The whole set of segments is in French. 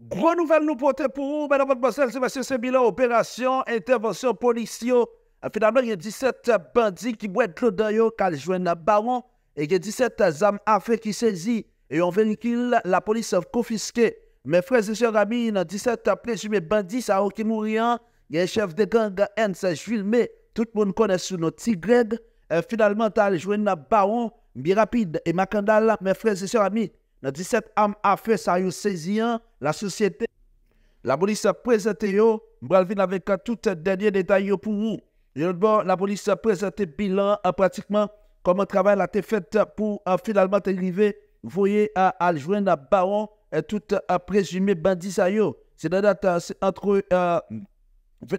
Gros nouvelle nous porter pour vous, mesdames, messieurs, c'est Monsieur Sebila, opération, intervention policière. Euh, finalement, il y a 17 euh, bandits qui boivent l'eau dans qui le baron, et il y a 17 âmes à fait qui saisies, et on véhicule, la police a confisqué. Mes frères et sœurs amis, il a 17 présumés bandits, ça a qui mourir, il y a un chef de gang, N. filmé, tout le monde connaît sous nos Tigre. Euh, finalement, il y joué le baron, bien rapide, et Makandal. mes frères et sœurs amis, 17 à fait sa yo hein. la société. la police a présenté yo, vin avec hein, tout dernier détail pour vous. la police a présenté bilan à hein, pratiquement le travail a été fait pour finalement arriver. voyez voyez à à baron et tout a présumé bandit. sa yo. C'est entre 29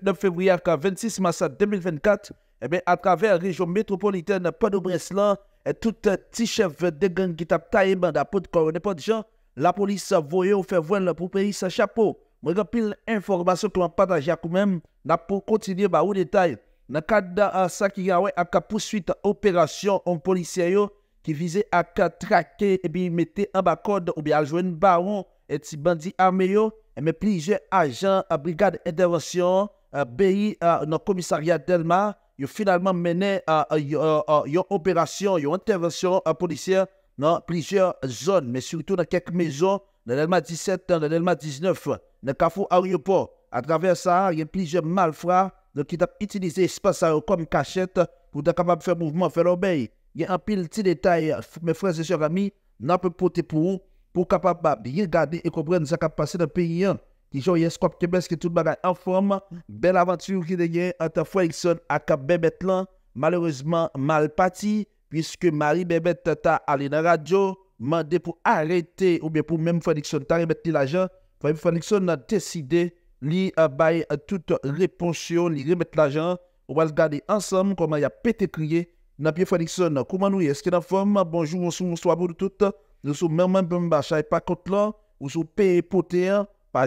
euh, février et 26 mars 2024, et eh bien, à travers la région métropolitaine de de breslan et tout petit chef de gang qui t'a taillé bande à de pas gens, la police voyait ou fait voir pour payer sa chapeau. Moi, j'ai pile information que l'on partage à même, pour continuer bah vous détail. Dans le cadre de ça qui a à poursuite opération en policier qui visait à traquer et puis mettre en bas ou bien à jouer un baron et petit bandit armé et mais plusieurs agents à euh, brigade d'intervention euh, BI euh, dans le commissariat Delma ont finalement mené à, une opération, une intervention euh, policière dans plusieurs zones, mais surtout dans quelques maisons, dans l'ELMA 17, dans l'ELMA 19, dans le café aéroport. À travers ça, il y a plusieurs malfrats qui ont utilisé l'espace comme cachette pour être capable faire mouvement, faire obéir. Il y a un pile détail, mes frères et chers amis, n'a pas porter pour pour capable de regarder garder et comprendre ce qui a passé dans le pays. Hein qui joue eu scope que tout le en forme. Belle aventure qui dégaine entre Frankson et Cap Bébet Malheureusement, mal parti, puisque Marie Bébet t'a allé dans la radio, m'a pour arrêter ou bien pour même Frankson t'a remettre l'argent. Frankson a décidé de uh, tout toute réponse, de remettre l'argent. On va regarder ensemble comment il a pété crié. Napier Frankson, comment nous est-ce qu'il est en forme? Bonjour, bonsoir pour toute Nous sommes même en bas, pas contre là. Nous sommes payés pour à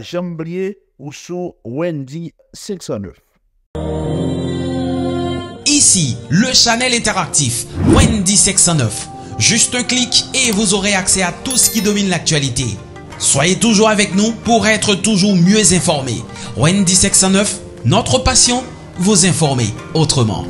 ou sous Wendy 509. Ici, le Chanel interactif Wendy 609. Juste un clic et vous aurez accès à tout ce qui domine l'actualité. Soyez toujours avec nous pour être toujours mieux informé. Wendy 609, notre passion, vous informer autrement.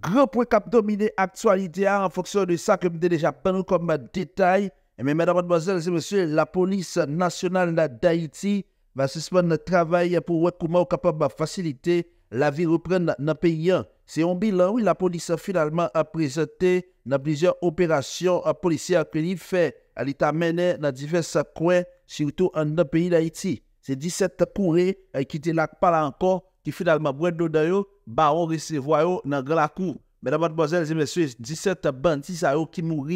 Grand point cap dominé actualité en fonction de ça que vous avez déjà parlé comme détail et eh mesdames, et messieurs, la police nationale d'Haïti va suspendre le travail pour voir comment capable faciliter la vie reprendre dans le pays. C'est un bilan, où la police finalement présenté dans plusieurs opérations policières que fait à l'état mené dans diverses coins, surtout dans le pays d'Haïti. C'est 17 courriers euh, qui étaient là pas encore, qui finalement boit bah, baron dans la cour. Mesdames, mademoiselles et messieurs, 17 bandits qui mourent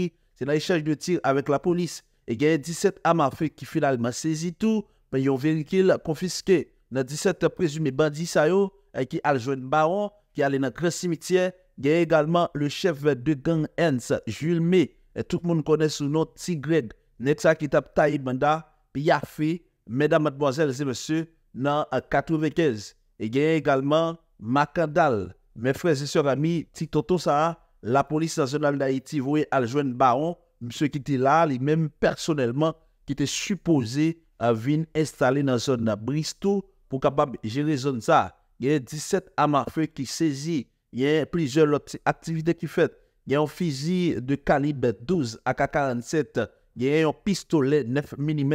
se nan yi chanj de tir avek la polis, e genye 17 ama fe ki finalman sezi tou, pen yon verikil konfiske, nan 17 prezume bandi sayo, e ki aljouen baron, ki alen nan kres simitye, genye egalman le chef de gang en sa, Julme, e tout moun kone sou nou Tigred, nek sa ki tap ta i benda, pi ya fe, medan madboazel zi mese, nan katou vekez, e genye egalman Makandal, me freze se rami ti toto sa a, la police nationale d'Haïti voyait rejoindre Baron, monsieur qui était là, lui-même personnellement, qui était supposé à venir installer dans la zone de Bristol pour capable gérer zone ça. Il y a 17 armes feu qui saisies, il y a plusieurs activités qui faites. Il y a un fusil de calibre 12 AK-47, il y a un pistolet 9 mm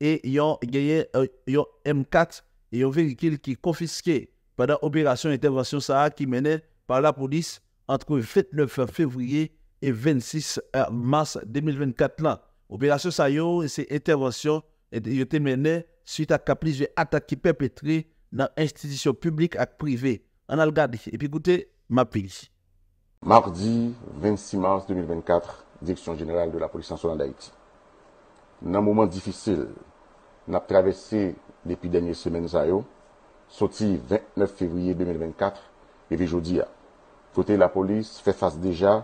et il y a un M4 et un véhicule qui est confisqué pendant l'opération intervention ça qui menait par la police antre 29 fevriye e 26 mars 2024 nan. Operasyon sa yo e se etervasyon e de yote menè suite ak kapliz ve atak ki perpetre nan institisyon publik ak prive. An al gadi. E pi goute, mapil. Mardi 26 mars 2024 Direksyon jeneral de la polisan Solanda Iti. Nan mouman difisil nan travesse depi denye semen za yo soti 29 fevriye 2024 e vejodi a Kote la polis fè fase deja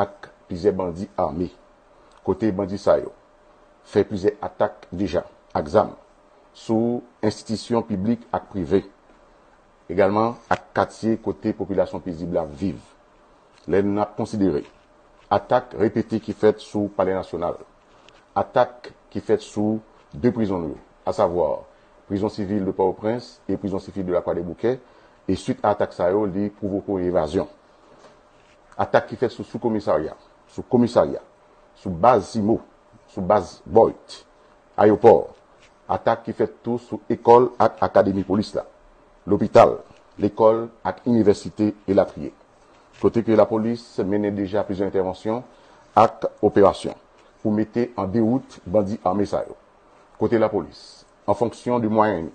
ak pize bandi armi. Kote bandi sayo fè pize atak deja, ak zam, sou institisyon piblik ak prive. Egalman ak katye kote populasyon pizibla vive. Len na konsidere. Atak repete ki fè sou pale nasyonal. Atak ki fè sou de prizonlou, a savoar, prizon sivil de Pao Prince et prizon sivil de la Kwa de Bouquet, et suite a atak sayo li pouvo pou evasyon. Atak ki fet sou sou komisaryan, sou komisaryan, sou baz zimo, sou baz boyt, ayopor. Atak ki fet tou sou ekol ak akademi polis la. L'opital, l'ekol ak universite e la triye. Kote ki la polis menen deja plizye intervansyon ak operasyon pou mete an deout bandi amesayo. Kote la polis, an fonksyon di mwayen,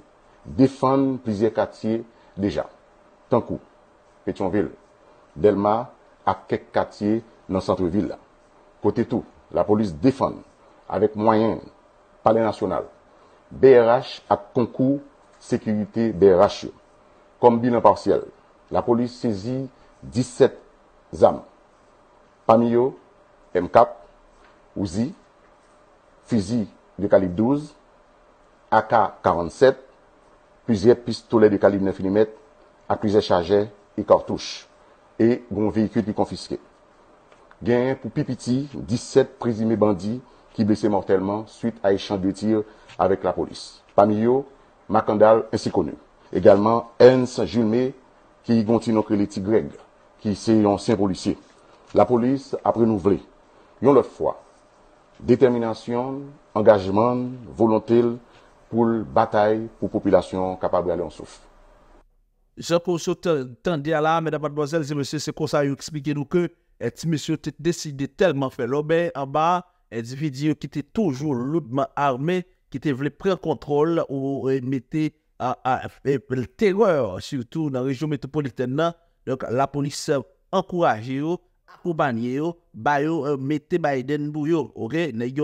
defan plizye katiye deja. Tankou, Petionville, Delmar, Kampany. ak kek katye nan centre villa. Kote tou, la polis defan avek mwayen pale nasyonal. BRH ak konkou sekurite BRH yo. Kom bilan parsyel, la polis sezi 17 zam. Pamiyo, M4, Uzi, Fizi de kalib 12, AK 47, Puziet pistole de kalib 9 mm, ak krize chaje i kartouche. E bon vehikou di konfiske. Gen pou Pipiti, 17 prezime bandi ki blese mortelman suite a e chan de tir avek la polis. Pamiyo, Makandal, ensi konu. Egalman, Enns, Jume, ki yi gonti nokrele ti Greg, ki se yon sen polisye. La polis apre nou vle. Yon le fwa, determinasyon, angajman, volontel pou batay pou populasyon kapabwe ale ansouf. Jean vous tendait là, mesdames, mademoiselles et messieurs, c'est comme ça qu'il expliqué nous que, et monsieur, décidé tellement faire l'obé ben, en bas, Et dit qui était toujours lourdement armé, qui était voulu prendre contrôle ou mettre à, terreur, surtout dans la région métropolitaine. Donc, la police encourage, accompagne, euh, mettez Biden pour OK?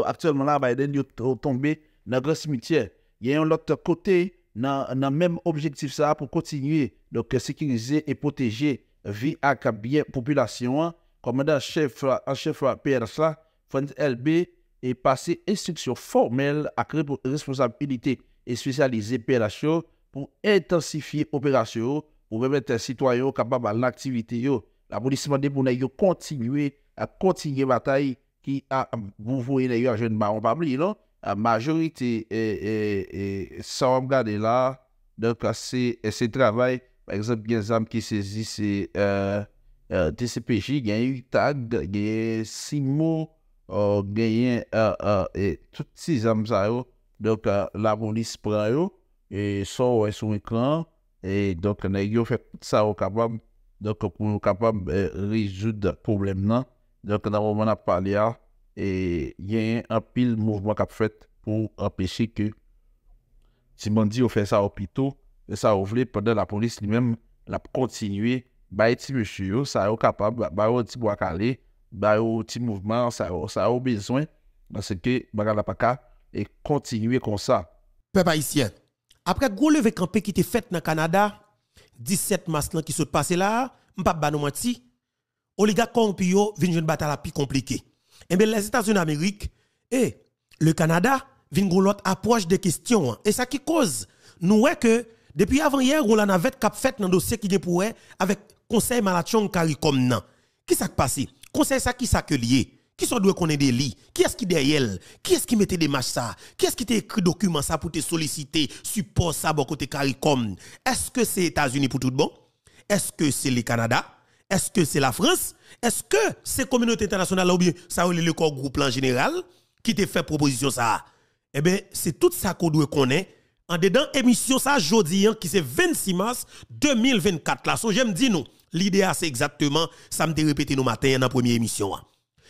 Actuellement, là, Biden est tombé dans le grand cimetière. Il y a un autre côté, Nan menm objektiv sa pou kontinuye doke sekinize e poteje vi akabye populasyon, komenda anchefwa PLS la, Frent LB, e pase instruksyon formel akre pou responsabilite e spesyalize PLS yo pou intensifiye operasyon ou vemeten sitwayon kapab an aktivite yo. La polisman de mounay yo kontinuye batay ki a mouvoye yo a jenman an pabli yo. a majori te, e, e, e, sa wam gade la, dok euh, non? a se, e se travay, pèr exemple gen zanm ki se zi se, e, e, TCPJ gen yu tag, gen yu simo, e, gen yu, e, e, e, tout si zanm sa yo, dok a, la voni se pran yo, e, sa wè son ekran, e, dok ane yo fèk sa wakabam, dok akoun wakabam, e, rezoud problem nan, dok ane wap wana pali a, et il y a un pile mouvement qu'a fait pour empêcher que si dit on fait ça au pito et ça ouvert pendant la police lui-même l'a continué bah et monsieur ça est capable bah, bah au petit bois calé bah au petit mouvement ça ça a besoin parce que bagala paka et continuer comme ça peuple haïtien après gros levé campé qui était fait dans Canada 17 mars qui se passait là m'pa pas nous menti oligarque corrompu yo vinn une bataille la plus compliquée et eh bien, les États-Unis d'Amérique et le Canada viennent approche des questions. Et ça qui cause, nous, c'est que depuis avant-hier, on a fait cap fait dans dossier qui est pour avec Conseil Malachon Caricom. Qui s'est qui passe? Conseil ça qui s'est lié? Qui sont doit est des lits? Qui est-ce qui derrière? Qui est-ce qui mettait des matchs ça? Qui est-ce qui t'a écrit document ça pour te solliciter support ça bon côté CARICOM? Est-ce que c'est États-Unis pour tout bon? Est-ce que c'est le Canada? Est-ce que c'est la France Est-ce que c'est communauté internationale ou bien ça ou le corps groupe en général qui te fait proposition ça Eh bien, c'est tout ça qu'on doit connaître en dedans émission ça jeudi hein, qui c'est 26 mars 2024 là. j'aime dire l'idée ah, c'est exactement ça me répété nos matin hein, dans première émission. Hein.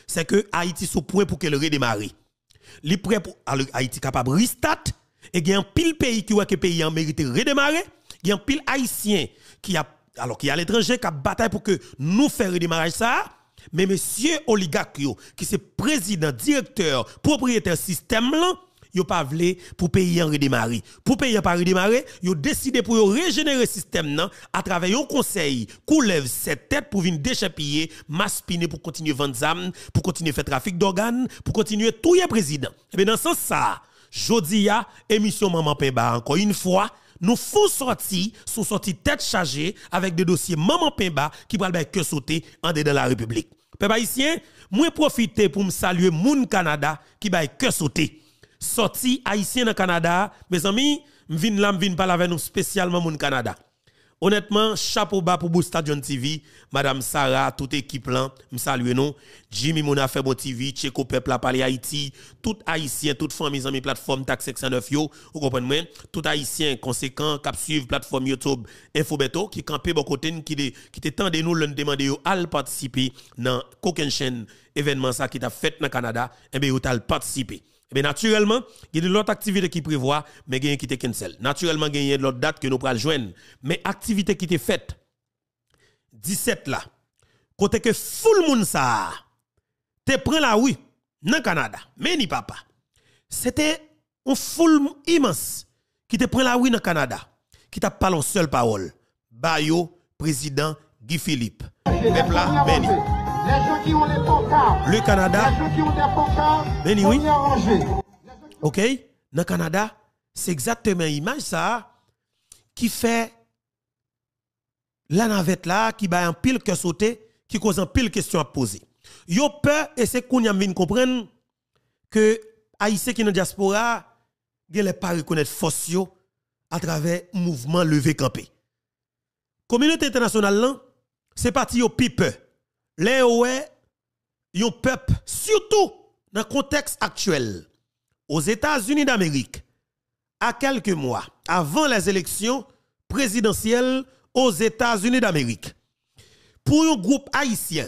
C'est que Haïti sous point pour qu'elle redémarre. est prêt pour ah, Haïti capable restart et il y a un pile pays qui voit que pays en mérite redémarrer, il y a un pile haïtien qui a alors qu'il y a l'étranger qui a bataille pour que nous fassions redémarrer ça, mais monsieur Oligakio, qui c'est président, directeur, propriétaire système là, n'a pas voulu pour payer en redémarrer. Pour payer pas redémarrer, a décidé pour régénérer système à travers un conseil qui lève cette tête pour venir déchapiller, maspiner pour continuer vendre zam, pour continuer faire trafic d'organes, pour continuer tout président. Et bien dans ce sens ça, à émission maman Péba encore une fois nous sommes sortis sous sortis tête chargée avec des dossiers maman pimba qui va que sauter en dedans la République. Peuple haïtien, moi profiter pour me saluer moun Canada qui bail que sauter. Sorti haïtien dans Canada, mes amis, m'vin là m'vin parler avec nous spécialement moun Canada. Honnêtement, chapeau bas pour vous, TV, Madame Sarah, toute équipe là, me salue Jimmy Mona fait TV, Tcheko Peuple à Haïti, tout Haïtien, toute famille, amis, plateforme Tax 609 vous comprenez moi? Tout Haïtien conséquent, cap suivre plateforme YouTube Infobeto, qui campé bon côté, qui de, qui de nous, l'on demande yo, al participer dans aucune chaîne événement ça qui t'a fait dans Canada, et eh bien vous avez participer. Mais naturellement, il y a l'autre activité qui prévoit mais il y a qui te Naturellement, il y a l'autre date que nous pourrions joindre. Mais activité qui est faite, 17 là, côté que full monde ça, te prend la oui, dans le Canada, mais ni papa. C'était un full immense qui te prend la oui dans le Canada, qui t'a parlé en seule parole. Bayo, président Guy Philippe. là, les gens qui ont les pancartes. Le Canada. Les gens qui ont des pancartes. Ben oui. OK. Dans le Canada, c'est exactement l'image ça qui fait la navette là, qui bat un pile que sauter, qui cause un pile question à poser. Yo peur et c'est qu'on y a comprendre que Haïtiens qui dans diaspora, ne pas reconnaître force à travers mouvement levé campé. Communauté internationale c'est parti au pipe les yon peuple, surtout dans le contexte actuel, aux États-Unis d'Amérique, à quelques mois avant les élections présidentielles aux États-Unis d'Amérique, pour un groupe haïtien,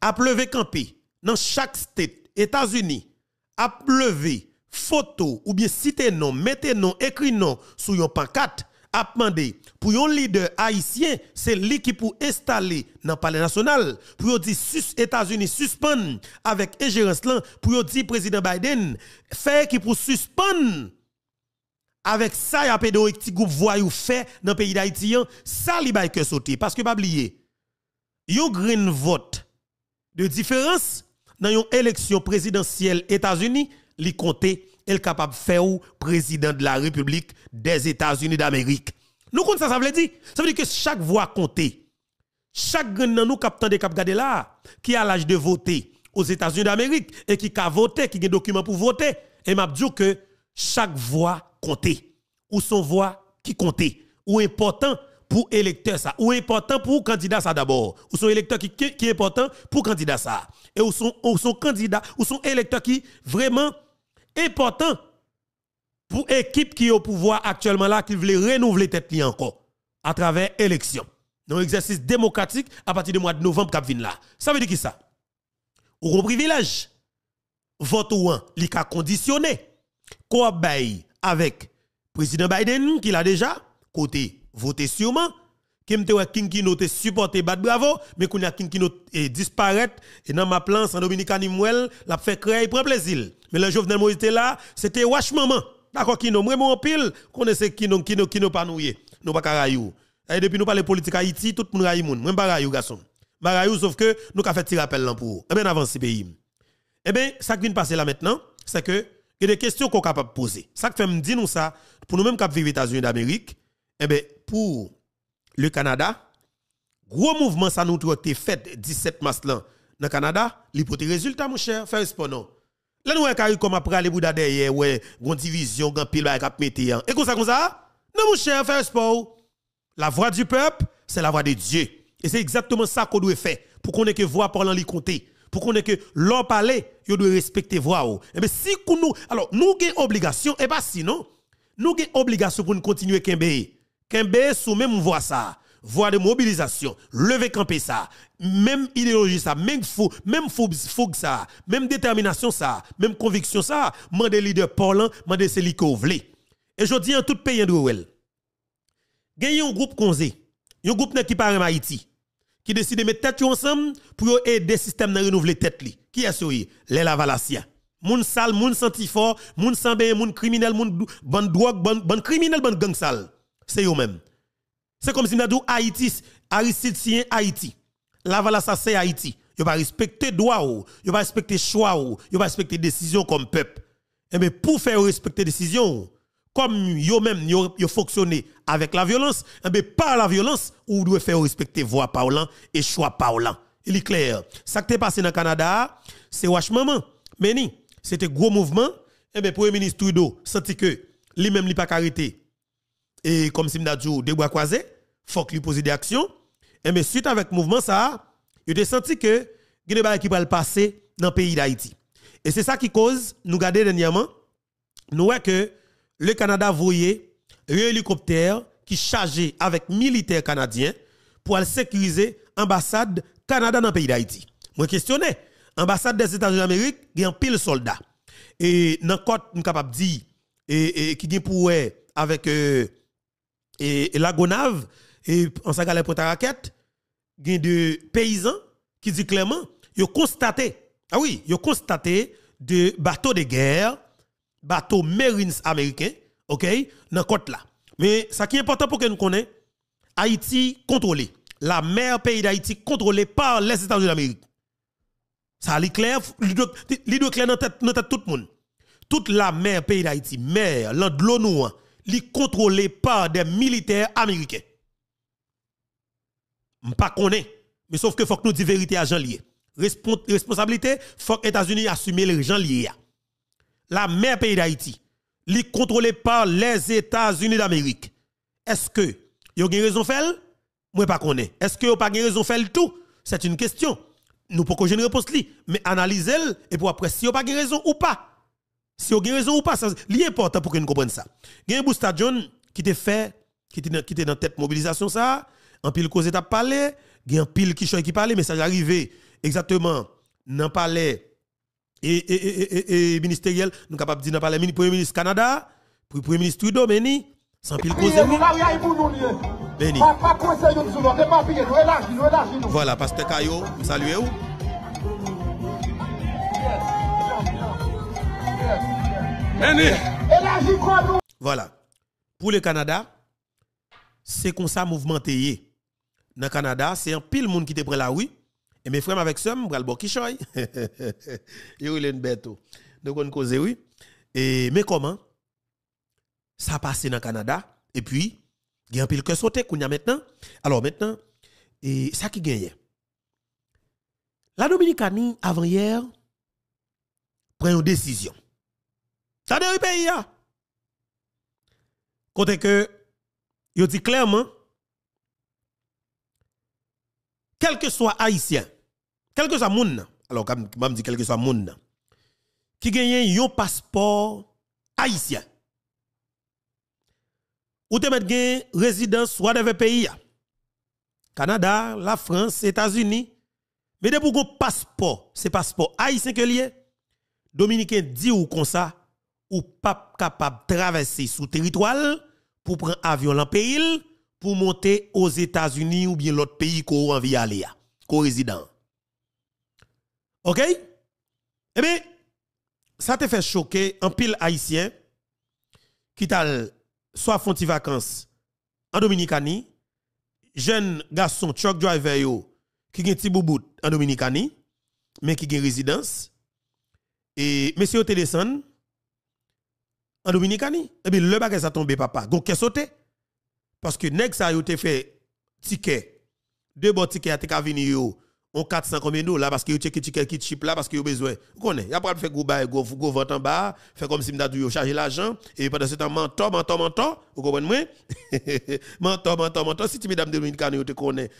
à pleuver campé dans chaque state, États-Unis, à pleuver photo ou bien citer nom, mettez nom, écrit nom sur yon pancarte a demandé pour un leader haïtien, c'est lui qui pour installer dans le palais national, pour dire sus États-Unis suspend avec ingérence là, pour dire président Biden fait qui pour suspendre avec ça y a un petit groupe voyou fait dans le pays d'Haïti, hein. ça li que sauter parce que pas oublier. Yon green vote de différence dans une élection présidentielle États-Unis, li comptait est capable de faire président de la République des États-Unis d'Amérique. Nous comptons ça, ça veut dire. Ça veut dire que chaque voix comptée. Chaque grand nous de cap là, qui a l'âge de voter aux États-Unis d'Amérique et qui a voté, qui a des documents pour voter, et m'a dit que chaque voix comptée, ou son voix qui comptait, ou important pour électeur ça, ou important pour candidat ça d'abord, ou son électeur qui, qui, est important pour candidat ça, et ou son, ou son candidat, ou son électeur qui vraiment important pour l'équipe qui est au pouvoir actuellement là, qui veut renouveler tête li encore à travers l'élection, Dans exercice démocratique à partir du mois de novembre qui là. Ça veut dire qui ça? Ou privilège. Vote ou un, li ka conditionné. Quoi avec président Biden qui l'a déjà, côté voter sûrement, Kim te King Kino te supporté Bad Bravo, mais qu'on a King Kino et eh, disparaît, et dans ma plan, San Dominica Nimwell, la fait créer, prend plaisir. Mais le Jovenel Moïse était là, c'était Wash Maman. D'accord, Kino, moi, mon pile, connaissez Kino, Kino, Kino, pas nous, nous pas carayou. Et eh, depuis nous parlons politique Haïti, tout le monde moun. Moi, pas raïou, garçon. Barayou, sauf que nous avons fait petit rappel là pour. Eh bien, avance, pays. Eh bien, ça qui vient passer là maintenant, c'est que, il y a des questions qu'on est capable de poser. Ça qui fait me dire nous ça, pour nous-mêmes qui vivons aux États-Unis d'Amérique, eh bien, pour le Canada, gros mouvement ça nous été fait 17 mars là dans Canada, l'hypothèse résultat mon cher, faire pas non. Là nous carré comme après aller bouda derrière ouais, grande division, grand pile avec un hein. Et comme ça comme ça Non mon cher, faire pas oh. La voix du peuple, c'est la voix de Dieu. Et c'est exactement ça qu'on doit faire pour qu'on ait que voix parlant les compter pour qu'on ait que l'on parler, il doit respecter voix. Oh. Et eh bien si nous alors nous avons obligation et eh pas sinon, nous avons obligation pour nous continuer à Kembe sous même voie ça, voie de mobilisation, lever campé ça, même idéologie ça, même fou, même fougue ça, même détermination ça, même conviction ça, mandé leader parlant, mandé celui vle. Et je dis en tout pays de Gagne un groupe konze, un groupe qui parle en Haïti, qui décide de mettre tête ensemble pour aider le système à renouveler tête Qui est-ce Les Lavalassiens moun sale, moun senti fort, moun sanbe, moun criminel, moun ban drogue, ban, bande criminel, gang c'est eux-mêmes. C'est comme si nous Haïti, Aristide Haïti. Laval ça c'est Haïti. Ils pas respecter droit ou, ils pas respecter choix ou, va pas respecter décision comme peuple. Et eh mais ben, pour faire respecter décision comme eux même yo, yo avec la violence, et eh ben, par la violence, ou doit faire respecter voix parlant et choix parlant. Il est clair. Ça qui est passé dans Canada, c'est Wash Maman. Mais c'était gros mouvement. Et eh pour ben, Premier ministre Trudeau sentit que lui-même, n'est pas arrêté et comme si un dit e e des bois croisés, faut lui poser des actions. Et mais suite avec mouvement ça, il senti que il qui va le passer dans le pays d'Haïti. Et c'est ça qui cause nous garder dernièrement nous voyons que le Canada voyait un hélicoptère qui chargé avec militaires canadiens pour sécuriser ambassade Canada dans le pays d'Haïti. Moi questionné, ambassade des États-Unis d'Amérique, il a un pile soldat. Et dans le nous capable dire et, qui dit pour avec et, la Gonave, et en pour ta raquette, il y a paysans qui disent clairement, ils ont constaté, ah oui, ils ont constaté des bateaux de guerre, bateaux marines américains, ok, dans côte là. Mais ce qui est important pour que nous connaissions, Haïti contrôlé. La mer pays d'Haïti contrôlée par les États-Unis d'Amérique. Ça est clair, l'idée clair dans tête tout le monde. Toute la mer pays d'Haïti, mer, l'eau li contrôlé par des militaires américains. M'pas connais, mais sauf que faut que nous la vérité à Jean Lié. Responsabilité, faut que États-Unis assument les Jean Lié. La mère pays d'Haïti, li contrôlé par les États-Unis d'Amérique. Est-ce que yo gen raison faire Moi pas connais. Est-ce que yo pas gen raison faire tout C'est une question. Nous pouvons que je ne réponse li, mais analysez-le et pour après si n'avez pas gen raison ou pas. Si vous avez raison ou pas, c'est important pour que nous comprenions ça. Vous avez Bousta John qui était fait, qui était dans tête mobilisation ça, en pile cause t'a parlé, il y a un pile qui qui parlait, mais ça arrivé exactement dans le palais et, et, et, ministériel, nous capable de dire dans le palais, premier ministre Canada, premier ministre Trudeau, mais ni, sans pile cause. Béni. Voilà, pasteur Kayo, saluez-vous. Voilà. Pour le Canada, c'est comme ça mouvementé. Dans le Canada, c'est un pile monde qui te prend la oui. Et mes frères avec somme, bral bon qui choy. Yo il Donc on cause oui. Et mais comment ça passe dans le Canada et puis il y a un pile que sauter a maintenant. Alors maintenant et ça qui gagne. La Dominicanie avant hier prend une décision. Ça un pays. Hein? Côté que, yo dit clairement, quel que soit haïtien, quel que soit moun, alors quand je dis quel que soit moun, qui gagne un passeport haïtien, ou te met une résidence soit dans pays, Canada, la France, États-Unis, mais de pour un passeport, c'est passeport haïtien que lié, Dominicain dit ou comme ça, ou pas capable de traverser sous territoire pour prendre avion dans pays pour monter aux États-Unis ou bien l'autre pays qu'on envie aller co résident. OK Eh bien ça te fait choquer un pile haïtien qui t'a soit font vacances en Dominicanie, jeune garçon truck driver yo qui gen petit boubout en Dominicanie mais qui gagne résidence et monsieur te en Dominicanie. Et eh bien, le bagage a tombé, papa. Gon qui sauté. Parce que nèg ça a fait ticket. Deux bons tickets à venir on 400 combien nous, là parce que yo check ticket qui chip là parce que yo besoin. Vous connaissez, y a pas fait gros bail, gros gros en bas, fait comme si vous avez chargé l'argent et pendant ce temps mentor mentor mentor, vous comprenez moi? Mentor mentor mentor si tu mesdames Dominicani, yo te connais